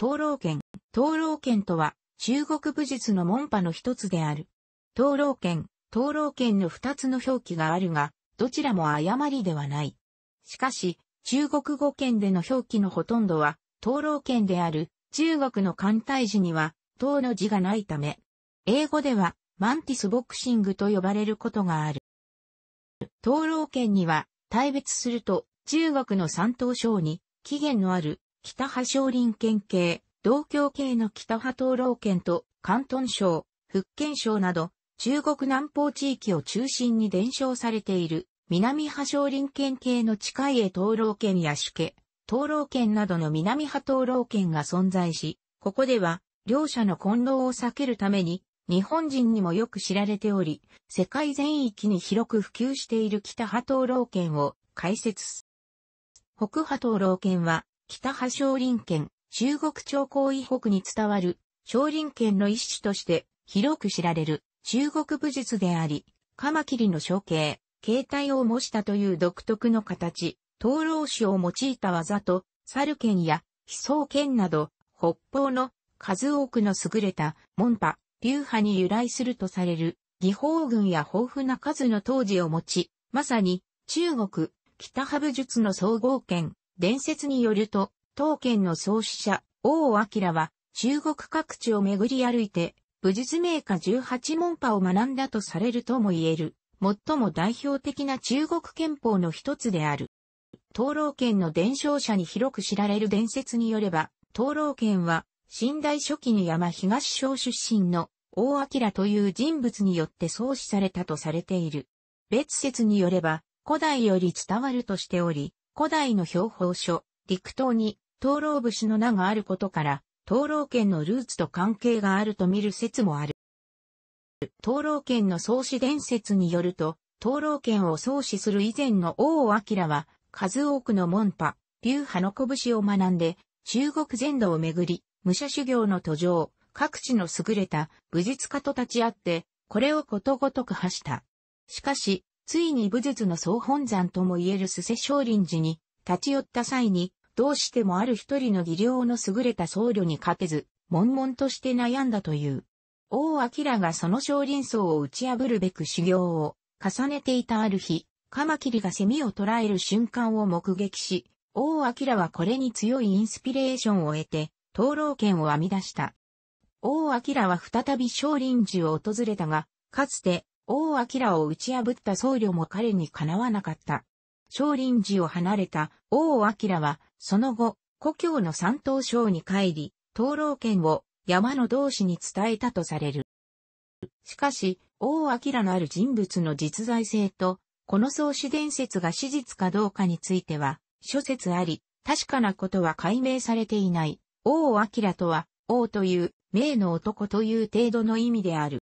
灯籠剣。灯籠剣とは、中国武術の門派の一つである。灯籠剣、灯籠剣の二つの表記があるが、どちらも誤りではない。しかし、中国語圏での表記のほとんどは、灯籠剣である、中国の艦隊時には、灯の字がないため、英語では、マンティスボクシングと呼ばれることがある。灯籠剣には、大別すると、中国の三刀将に、起源のある北派少林県系、同郷系の北派東老県と関東省、福建省など、中国南方地域を中心に伝承されている、南派少林県系の近い江東老県や主家、東老県などの南派東老県が存在し、ここでは、両者の混同を避けるために、日本人にもよく知られており、世界全域に広く普及している北波東老圏を解説。北波東老県は、北派少林県、中国朝江以北に伝わる、少林県の一種として、広く知られる、中国武術であり、カマキリの象形、形態を模したという独特の形、灯籠紙を用いた技と、猿剣や、飛草剣など、北方の数多くの優れた門派、流派に由来するとされる、技法群や豊富な数の当時を持ち、まさに中国、北派武術の総合剣、伝説によると、当剣の創始者、王明は、中国各地を巡り歩いて、武術名家18門派を学んだとされるとも言える、最も代表的な中国憲法の一つである。灯籠剣の伝承者に広く知られる伝説によれば、灯籠剣は、新代初期に山東省出身の大明という人物によって創始されたとされている。別説によれば、古代より伝わるとしており、古代の標本書、陸東に、灯籠節の名があることから、灯籠剣のルーツと関係があると見る説もある。灯籠剣の創始伝説によると、灯籠剣を創始する以前の王明は、数多くの門派、流派の拳を学んで、中国全土をめぐり、武者修行の途上、各地の優れた武術家と立ち会って、これをことごとく発した。しかし、ついに武術の総本山とも言える須瀬少林寺に立ち寄った際に、どうしてもある一人の技量の優れた僧侶に勝てず、悶々として悩んだという。王明がその少林僧を打ち破るべく修行を重ねていたある日、カマキリが蝉を捕らえる瞬間を目撃し、王明はこれに強いインスピレーションを得て、灯籠剣を編み出した。王明は再び少林寺を訪れたが、かつて王明を打ち破った僧侶も彼にかなわなかった。少林寺を離れた王明は、その後、故郷の山東省に帰り、灯籠剣を山の同士に伝えたとされる。しかし、王明のある人物の実在性と、この創始伝説が史実かどうかについては、諸説あり、確かなことは解明されていない。王明とは、王という、名の男という程度の意味である。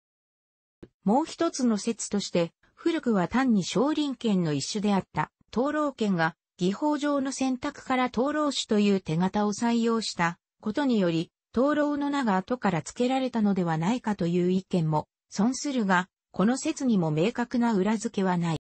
もう一つの説として、古くは単に少林拳の一種であった、灯籠拳が、技法上の選択から灯籠種という手形を採用したことにより、灯籠の名が後から付けられたのではないかという意見も、損するが、この説にも明確な裏付けはない。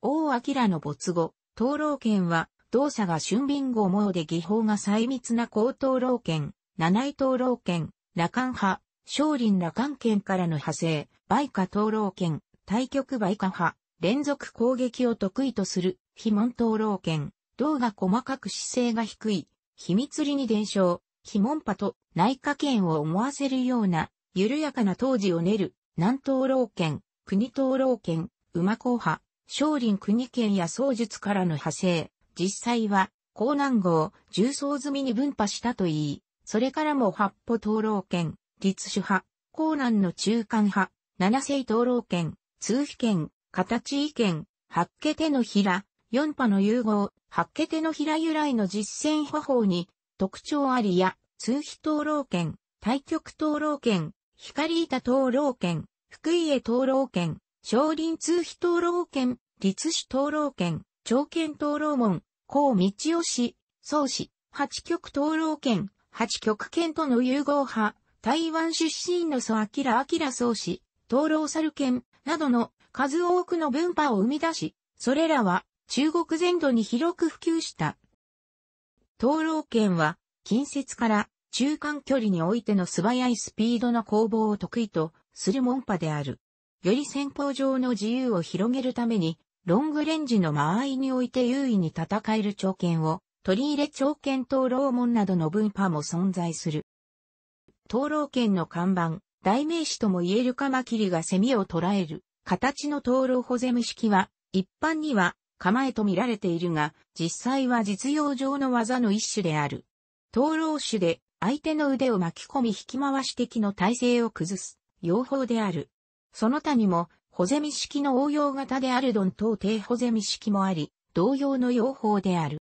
王明の没後、灯籠拳は、動作が春敏号網で技法が細密な高灯籠拳、七井灯籠拳、羅漢派、少林羅漢拳からの派生、梅花灯籠拳、対極梅花派、連続攻撃を得意とする、非門灯籠拳、銅が細かく姿勢が低い、秘密裏に伝承、非門派と内科拳を思わせるような、緩やかな当時を練る、南灯籠拳、国灯籠拳、馬硬派、少林国拳や僧術からの派生、実際は、江南号、重装済みに分派したといい、それからも八歩灯籠拳、立主派、江南の中間派、七世灯籠権、通費権、形意見、八家手の平、四派の融合、八家手の平由来の実践方法に、特徴ありや、通費灯籠権、対極灯籠権、光板灯籠権、福井江灯籠権、少林通費灯籠権、立主灯籠権、長剣灯籠門、高道義、宗氏、八局灯籠権、八局権との融合派、台湾出身の祖明明宗氏、灯籠猿犬などの数多くの文派を生み出し、それらは中国全土に広く普及した。灯籠犬は近接から中間距離においての素早いスピードの攻防を得意とする門派である。より戦法上の自由を広げるために、ロングレンジの間合いにおいて優位に戦える長剣を取り入れ長剣灯籠門などの文派も存在する。灯籠剣の看板、代名詞とも言えるカマキリがセミを捉える、形の灯籠保ゼム式は、一般には、構えと見られているが、実際は実用上の技の一種である。灯籠種で、相手の腕を巻き込み引き回し的の体勢を崩す、用法である。その他にも、保ゼミ式の応用型であるドン等低保ゼミ式もあり、同様の用法である。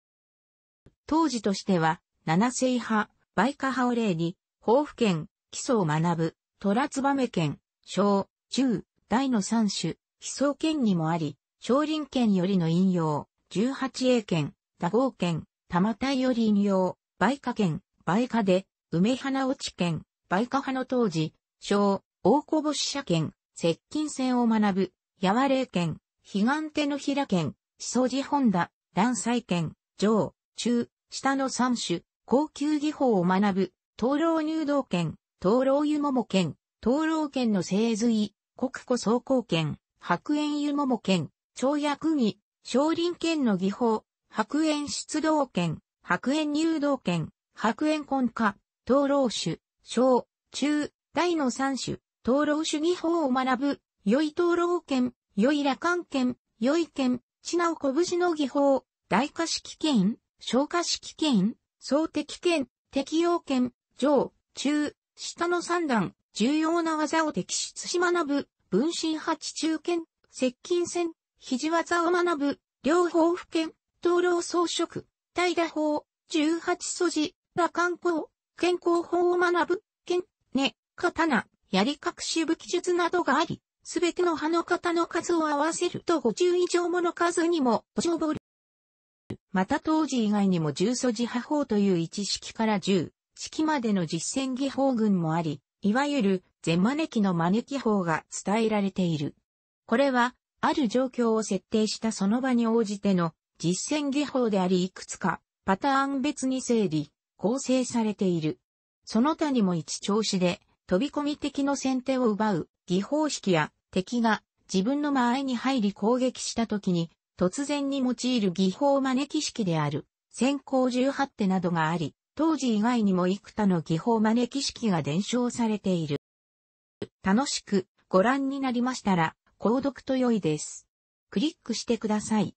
当時としては、七星派、バイカ派を例に、豊府県、基礎を学ぶ、虎燕県、小、中、大の三種、基礎県にもあり、少林県よりの引用、十八英県、打合県、玉田より引用、梅花県、梅花で、梅花落ち県、梅花派の当時、小、大小星社県、接近戦を学ぶ、八和霊県、悲願手の平県、思想寺本田、乱西県、上、中、下の三種、高級技法を学ぶ、灯籠入道券、灯籠湯桃券、灯籠券の製髄、国庫総工券、白煙湯桃券、長薬儀、少林券の技法、白煙出動券、白煙入道券、白煙根下、灯籠種、小、中、大の三種、灯籠主義法を学ぶ、良い灯籠券、良い羅漢券、良い券、地なお拳の技法、大化式券、消化式券、総敵券、適用券、上、中、下の3段、重要な技を適出し学ぶ、分身八中剣、接近戦、肘技を学ぶ、両方不剣、灯籠装飾、大打法、十八素地、羅漢法、健康法を学ぶ、剣、根、刀、槍隠し武器術などがあり、すべての刃の型の数を合わせると50以上もの数にも上る。また当時以外にも十素地破法という一式から十、式までの実践技法群もあり、いわゆる、ゼ招きの招き法が伝えられている。これは、ある状況を設定したその場に応じての実践技法でありいくつかパターン別に整理、構成されている。その他にも一調子で飛び込み敵の先手を奪う技法式や敵が自分の間合いに入り攻撃した時に突然に用いる技法招き式である先行18手などがあり、当時以外にも幾多の技法招き式が伝承されている。楽しくご覧になりましたら、購読と良いです。クリックしてください。